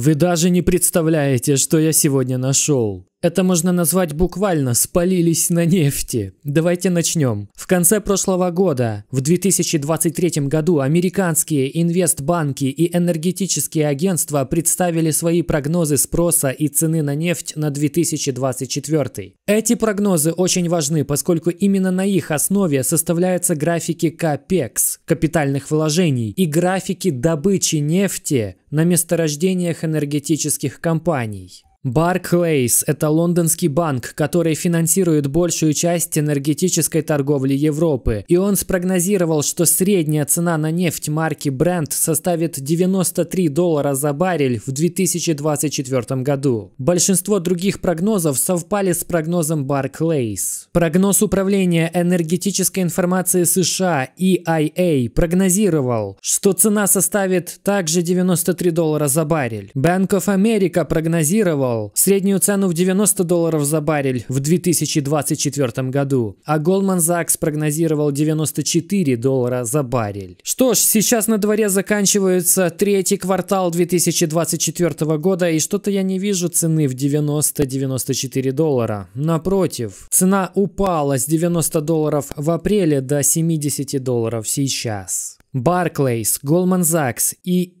Вы даже не представляете, что я сегодня нашел. Это можно назвать буквально «спалились на нефти». Давайте начнем. В конце прошлого года, в 2023 году, американские инвестбанки и энергетические агентства представили свои прогнозы спроса и цены на нефть на 2024. Эти прогнозы очень важны, поскольку именно на их основе составляются графики капекс капитальных вложений, и графики добычи нефти на месторождениях энергетических компаний. Barclays – это лондонский банк, который финансирует большую часть энергетической торговли Европы. И он спрогнозировал, что средняя цена на нефть марки Brent составит 93 доллара за баррель в 2024 году. Большинство других прогнозов совпали с прогнозом Barclays. Прогноз Управления энергетической информации США EIA прогнозировал, что цена составит также 93 доллара за баррель. Bank of America прогнозировал, Oil, среднюю цену в 90 долларов за баррель в 2024 году, а Goldman Sachs прогнозировал 94 доллара за баррель. Что ж, сейчас на дворе заканчивается третий квартал 2024 года, и что-то я не вижу цены в 90-94 доллара. Напротив, цена упала с 90 долларов в апреле до 70 долларов сейчас. Barclays, Goldman Sachs и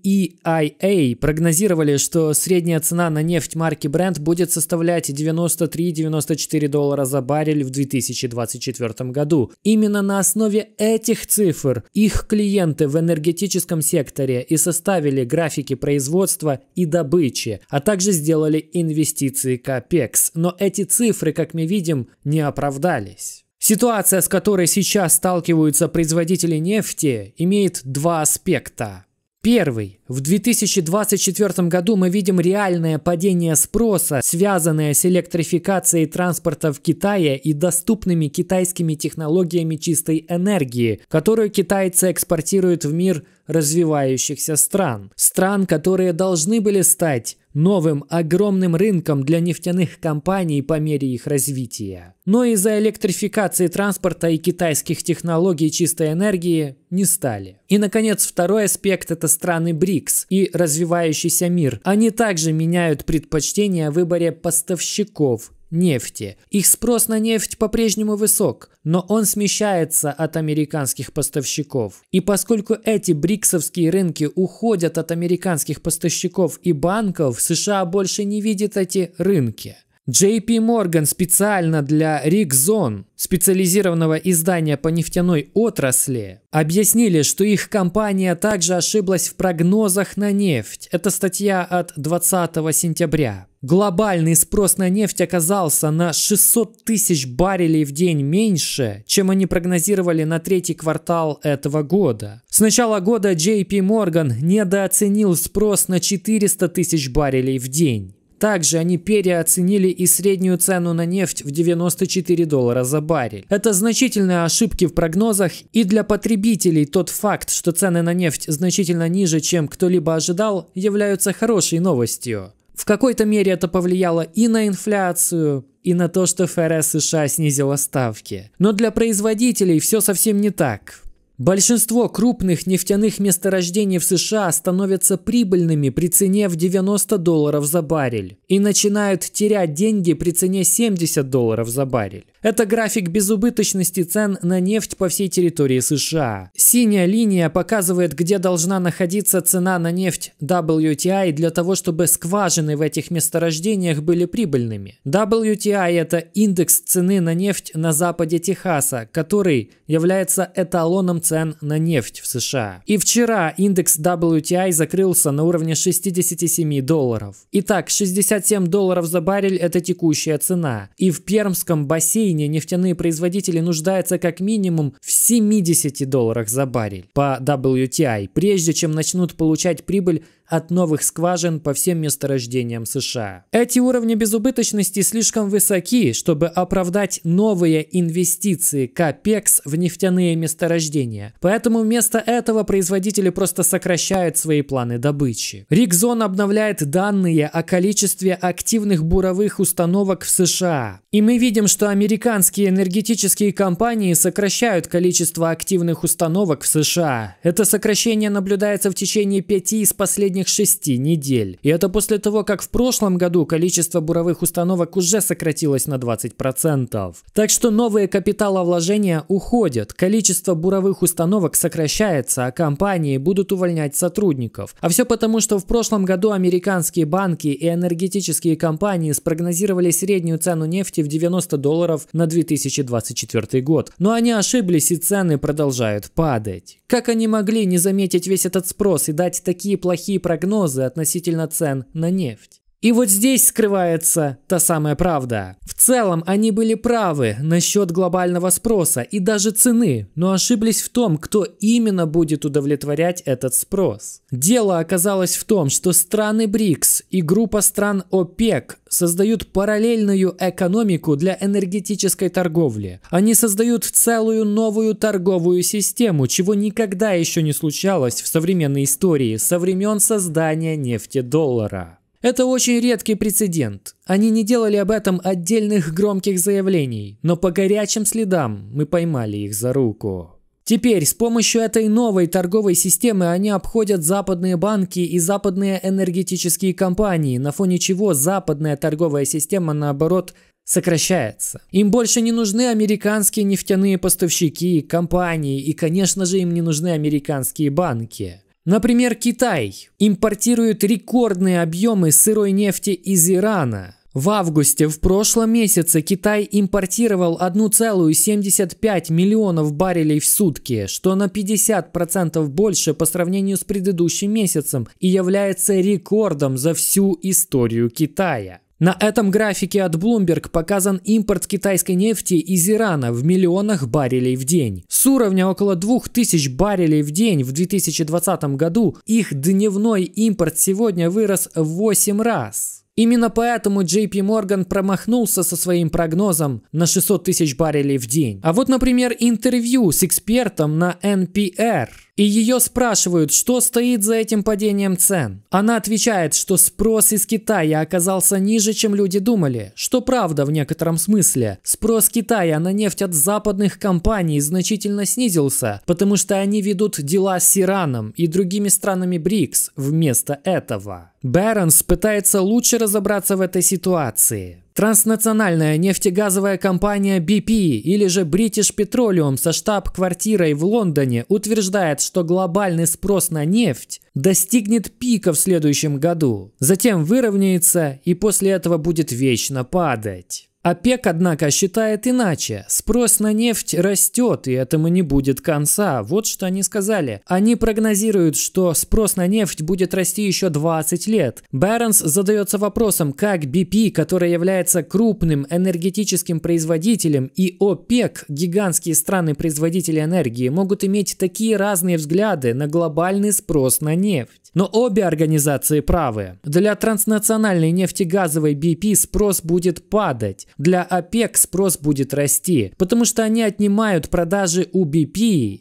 EIA прогнозировали, что средняя цена на нефть марки Brent будет составлять 93-94 доллара за баррель в 2024 году. Именно на основе этих цифр их клиенты в энергетическом секторе и составили графики производства и добычи, а также сделали инвестиции CAPEX. Но эти цифры, как мы видим, не оправдались. Ситуация, с которой сейчас сталкиваются производители нефти, имеет два аспекта. Первый в 2024 году мы видим реальное падение спроса, связанное с электрификацией транспорта в Китае и доступными китайскими технологиями чистой энергии, которую китайцы экспортируют в мир развивающихся стран. Стран, которые должны были стать новым огромным рынком для нефтяных компаний по мере их развития. Но из-за электрификации транспорта и китайских технологий чистой энергии не стали. И, наконец, второй аспект – это страны БРИК BRICS и развивающийся мир. Они также меняют предпочтения в выборе поставщиков нефти. Их спрос на нефть по-прежнему высок, но он смещается от американских поставщиков. И поскольку эти бриксовские рынки уходят от американских поставщиков и банков, США больше не видит эти рынки. JP Morgan специально для Рикзон, специализированного издания по нефтяной отрасли, объяснили, что их компания также ошиблась в прогнозах на нефть. Это статья от 20 сентября. Глобальный спрос на нефть оказался на 600 тысяч баррелей в день меньше, чем они прогнозировали на третий квартал этого года. С начала года JP Morgan недооценил спрос на 400 тысяч баррелей в день. Также они переоценили и среднюю цену на нефть в 94 доллара за баррель. Это значительные ошибки в прогнозах и для потребителей тот факт, что цены на нефть значительно ниже, чем кто-либо ожидал, являются хорошей новостью. В какой-то мере это повлияло и на инфляцию, и на то, что ФРС США снизила ставки. Но для производителей все совсем не так. Большинство крупных нефтяных месторождений в США становятся прибыльными при цене в 90 долларов за баррель и начинают терять деньги при цене 70 долларов за баррель. Это график безубыточности цен на нефть по всей территории США. Синяя линия показывает, где должна находиться цена на нефть WTI для того, чтобы скважины в этих месторождениях были прибыльными. WTI – это индекс цены на нефть на западе Техаса, который является эталоном цен на нефть в США. И вчера индекс WTI закрылся на уровне 67 долларов. Итак, 67 долларов за баррель – это текущая цена. И в Пермском бассейне нефтяные производители нуждаются как минимум в 70 долларах за баррель по WTI, прежде чем начнут получать прибыль от новых скважин по всем месторождениям США. Эти уровни безубыточности слишком высоки, чтобы оправдать новые инвестиции КАПЕКС в нефтяные месторождения, поэтому вместо этого производители просто сокращают свои планы добычи. Рикзон обновляет данные о количестве активных буровых установок в США. И мы видим, что американские энергетические компании сокращают количество активных установок в США. Это сокращение наблюдается в течение пяти из последних последних шести недель. И это после того, как в прошлом году количество буровых установок уже сократилось на 20%. Так что новые капиталовложения уходят, количество буровых установок сокращается, а компании будут увольнять сотрудников. А все потому, что в прошлом году американские банки и энергетические компании спрогнозировали среднюю цену нефти в 90 долларов на 2024 год. Но они ошиблись и цены продолжают падать. Как они могли не заметить весь этот спрос и дать такие плохие прогнозы относительно цен на нефть. И вот здесь скрывается та самая правда. В целом они были правы насчет глобального спроса и даже цены, но ошиблись в том, кто именно будет удовлетворять этот спрос. Дело оказалось в том, что страны БРИКС и группа стран ОПЕК создают параллельную экономику для энергетической торговли. Они создают целую новую торговую систему, чего никогда еще не случалось в современной истории со времен создания нефтедоллара. Это очень редкий прецедент. Они не делали об этом отдельных громких заявлений, но по горячим следам мы поймали их за руку. Теперь с помощью этой новой торговой системы они обходят западные банки и западные энергетические компании, на фоне чего западная торговая система, наоборот, сокращается. Им больше не нужны американские нефтяные поставщики, компании и, конечно же, им не нужны американские банки. Например, Китай импортирует рекордные объемы сырой нефти из Ирана. В августе в прошлом месяце Китай импортировал 1,75 миллионов баррелей в сутки, что на 50% больше по сравнению с предыдущим месяцем и является рекордом за всю историю Китая. На этом графике от Bloomberg показан импорт китайской нефти из Ирана в миллионах баррелей в день. С уровня около 2000 баррелей в день в 2020 году их дневной импорт сегодня вырос в 8 раз. Именно поэтому JP Morgan промахнулся со своим прогнозом на 600 тысяч баррелей в день. А вот, например, интервью с экспертом на NPR – и ее спрашивают, что стоит за этим падением цен. Она отвечает, что спрос из Китая оказался ниже, чем люди думали, что правда в некотором смысле. Спрос Китая на нефть от западных компаний значительно снизился, потому что они ведут дела с Ираном и другими странами БРИКС вместо этого. Бернс пытается лучше разобраться в этой ситуации. Транснациональная нефтегазовая компания BP или же British Petroleum со штаб-квартирой в Лондоне утверждает, что глобальный спрос на нефть достигнет пика в следующем году, затем выровняется и после этого будет вечно падать. ОПЕК, однако, считает иначе. Спрос на нефть растет, и этому не будет конца. Вот что они сказали. Они прогнозируют, что спрос на нефть будет расти еще 20 лет. Бернс задается вопросом, как BP, которая является крупным энергетическим производителем, и ОПЕК, гигантские страны-производители энергии, могут иметь такие разные взгляды на глобальный спрос на нефть. Но обе организации правы. Для транснациональной нефтегазовой BP спрос будет падать. Для ОПЕК спрос будет расти, потому что они отнимают продажи у BP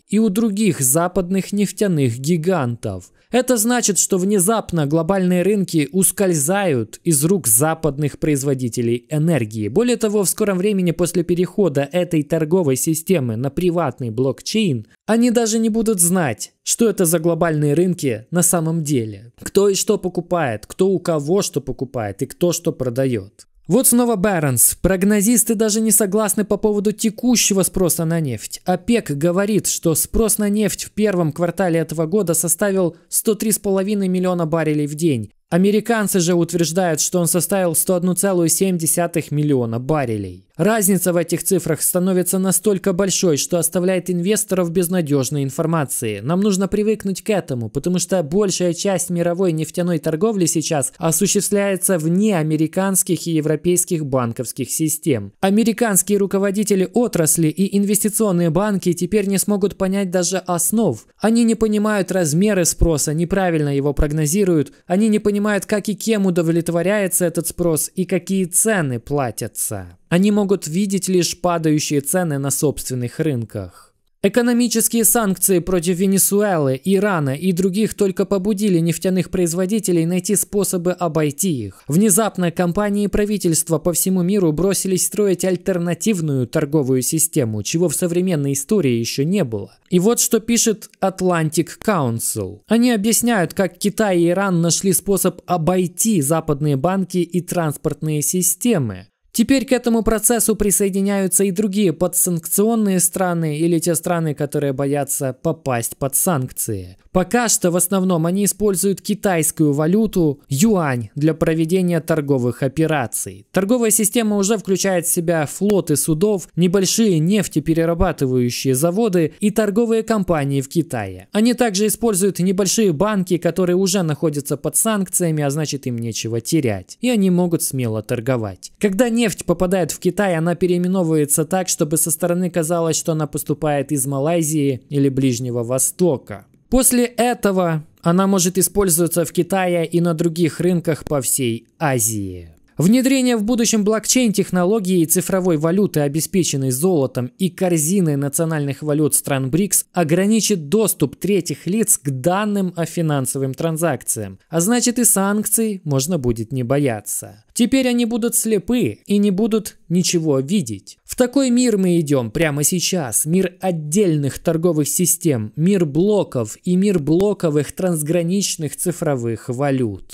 и у других западных нефтяных гигантов. Это значит, что внезапно глобальные рынки ускользают из рук западных производителей энергии. Более того, в скором времени после перехода этой торговой системы на приватный блокчейн, они даже не будут знать, что это за глобальные рынки на самом деле. Кто и что покупает, кто у кого что покупает и кто что продает. Вот снова Бернс. Прогнозисты даже не согласны по поводу текущего спроса на нефть. ОПЕК говорит, что спрос на нефть в первом квартале этого года составил 103,5 миллиона баррелей в день. Американцы же утверждают, что он составил 101,7 миллиона баррелей. Разница в этих цифрах становится настолько большой, что оставляет инвесторов без надежной информации. Нам нужно привыкнуть к этому, потому что большая часть мировой нефтяной торговли сейчас осуществляется вне американских и европейских банковских систем. Американские руководители отрасли и инвестиционные банки теперь не смогут понять даже основ. Они не понимают размеры спроса, неправильно его прогнозируют, они не понимают понимают, как и кем удовлетворяется этот спрос и какие цены платятся. Они могут видеть лишь падающие цены на собственных рынках. Экономические санкции против Венесуэлы, Ирана и других только побудили нефтяных производителей найти способы обойти их. Внезапно компании и правительства по всему миру бросились строить альтернативную торговую систему, чего в современной истории еще не было. И вот что пишет Atlantic Council. Они объясняют, как Китай и Иран нашли способ обойти западные банки и транспортные системы. Теперь к этому процессу присоединяются и другие подсанкционные страны или те страны, которые боятся попасть под санкции. Пока что в основном они используют китайскую валюту юань для проведения торговых операций. Торговая система уже включает в себя флоты судов, небольшие нефтеперерабатывающие заводы и торговые компании в Китае. Они также используют небольшие банки, которые уже находятся под санкциями, а значит им нечего терять. И они могут смело торговать. Когда нефть нефть попадает в Китай, она переименовывается так, чтобы со стороны казалось, что она поступает из Малайзии или Ближнего Востока. После этого она может использоваться в Китае и на других рынках по всей Азии. Внедрение в будущем блокчейн-технологии и цифровой валюты, обеспеченной золотом и корзиной национальных валют стран БРИКС, ограничит доступ третьих лиц к данным о финансовым транзакциям, а значит и санкций можно будет не бояться. Теперь они будут слепы и не будут ничего видеть. В такой мир мы идем прямо сейчас. Мир отдельных торговых систем, мир блоков и мир блоковых трансграничных цифровых валют.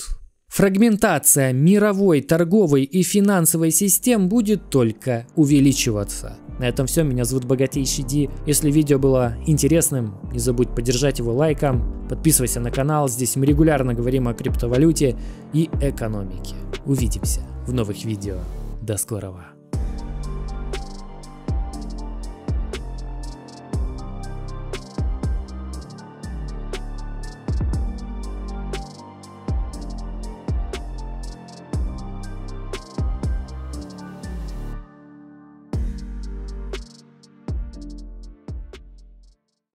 Фрагментация мировой торговой и финансовой систем будет только увеличиваться. На этом все. Меня зовут Богатейший Ди. Если видео было интересным, не забудь поддержать его лайком. Подписывайся на канал. Здесь мы регулярно говорим о криптовалюте и экономике. Увидимся в новых видео. До скорого.